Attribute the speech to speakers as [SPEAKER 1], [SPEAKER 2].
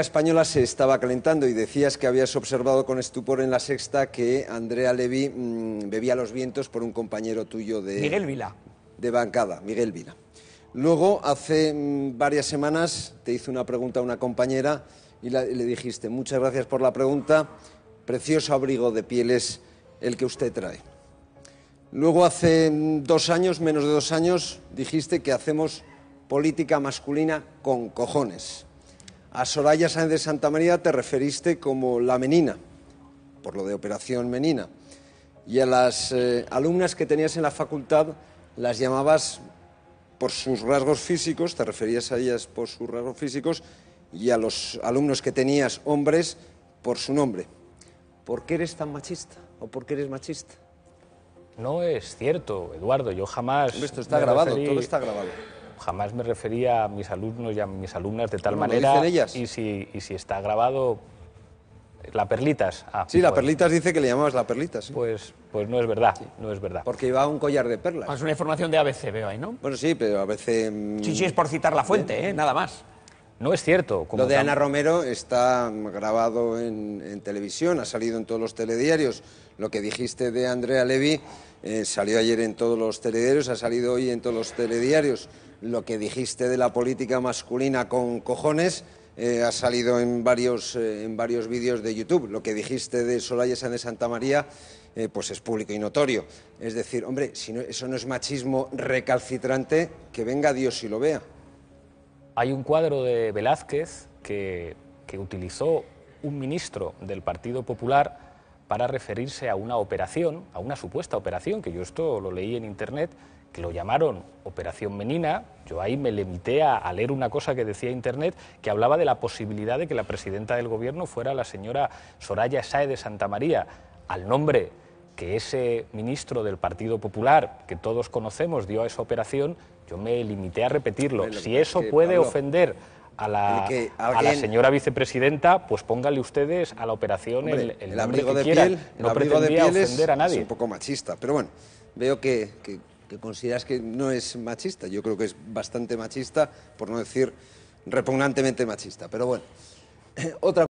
[SPEAKER 1] española se estaba calentando y decías que habías observado con estupor en la sexta que Andrea Levy mm, bebía los vientos por un compañero tuyo de... Miguel Vila. De bancada, Miguel Vila. Luego, hace mm, varias semanas, te hice una pregunta a una compañera y, le dijiste, muchas gracias por la pregunta, precioso abrigo de pieles el que usted trae. Luego, hace mm, dos años, menos de dos años, dijiste que hacemos política masculina con cojones. A Soraya Sáenz de Santa María te referiste como la menina, por lo de Operación Menina. Y a las eh, alumnas que tenías en la facultad las llamabas por sus rasgos físicos, te referías a ellas por sus rasgos físicos, y a los alumnos que tenías hombres por su nombre. ¿Por qué eres tan machista o por qué eres machista?
[SPEAKER 2] No es cierto, Eduardo, yo jamás... Esto está grabado, todo está grabado jamás me refería a mis alumnos y a mis alumnas de tal manera. Ellas. Y si, y si está grabado, la perlitas. Ah, sí, la pues, perlitas dice que le llamabas la perlitas. Pues, pues no es verdad, no es verdad. Porque iba un collar de perlas. Es una información de ABC, veo ahí, ¿no? Bueno,
[SPEAKER 1] sí, pero ABC... Mm, sí, sí, es por citar la fuente, ¿eh? nada más. No es cierto. Lo de Ana Romero está grabado en, televisión, ha salido en todos los telediarios. Lo que dijiste de Andrea Levy eh, salió ayer en todos los telediarios, ha salido hoy en todos los telediarios. Lo que dijiste de la política masculina con cojones eh, ha salido en varios, eh, en varios vídeos de YouTube. Lo que dijiste de Soraya de Santa María pues es público y notorio. Es decir, hombre, si eso no es machismo recalcitrante, que venga Dios y lo vea.
[SPEAKER 2] Hay un cuadro de Velázquez que, utilizó un ministro del Partido Popular para referirse a una operación, a una supuesta operación, que yo esto lo leí en internet, que lo llamaron Operación Menina. Yo ahí me limité a, a, leer una cosa que decía internet que hablaba de la posibilidad de que la presidenta del gobierno fuera la señora Soraya Sae de Santa María, al nombre que ese ministro del Partido Popular, que todos conocemos, dio a esa operación, yo me limité a repetirlo. si eso puede ofender a la, la, señora vicepresidenta, pues pónganle ustedes a la operación el, el, abrigo de piel. No el abrigo pretendía de piel ofender a nadie. Es un
[SPEAKER 1] poco machista, pero bueno, veo que, que consideras que no es machista. Yo creo que es bastante machista, por no decir repugnantemente machista. Pero bueno, otra